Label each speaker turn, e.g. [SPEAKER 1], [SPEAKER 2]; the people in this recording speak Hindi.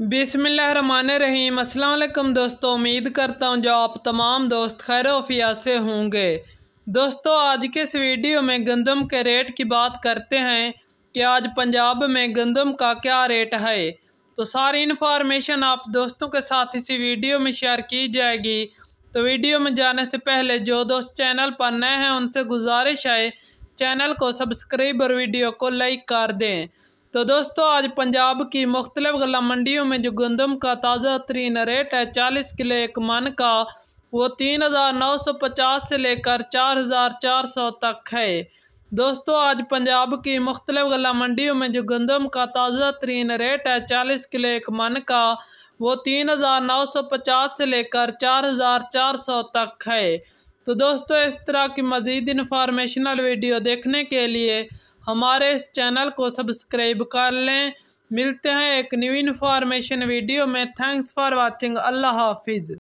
[SPEAKER 1] बिसमीम अल्लाम दोस्तों उम्मीद करता हूँ जो आप तमाम दोस्त खैर वफिया से होंगे दोस्तों आज के इस वीडियो में गंदम के रेट की बात करते हैं कि आज पंजाब में गंदम का क्या रेट है तो सारी इन्फॉर्मेशन आप दोस्तों के साथ इसी वीडियो में शेयर की जाएगी तो वीडियो में जाने से पहले जो दोस्त चैनल पर नए हैं उनसे गुजारिश है चैनल को सब्सक्राइब और वीडियो को लाइक कर दें तो दोस्तों आज पंजाब की मुख्तलिफ गला मंडियों में जो गंदम का ताज़ा तरीन रेट है चालीस किलो एक मन का वो तीन हज़ार नौ सौ पचास से लेकर चार हज़ार चार सौ तक है दोस्तों आज पंजाब की मुख्तलिफ गला मंडियों में जो गंदम का ताज़ा तरीन रेट है चालीस किलो एक मन का वो तीन हज़ार नौ सौ पचास से लेकर चार हज़ार चार सौ तक है तो दोस्तों इस तरह की मज़ीद इन्फॉर्मेशनल वीडियो देखने के लिए हमारे इस चैनल को सब्सक्राइब कर लें मिलते हैं एक न्यू इन्फॉर्मेशन वीडियो में थैंक्स फॉर वाचिंग अल्लाह हाफिज़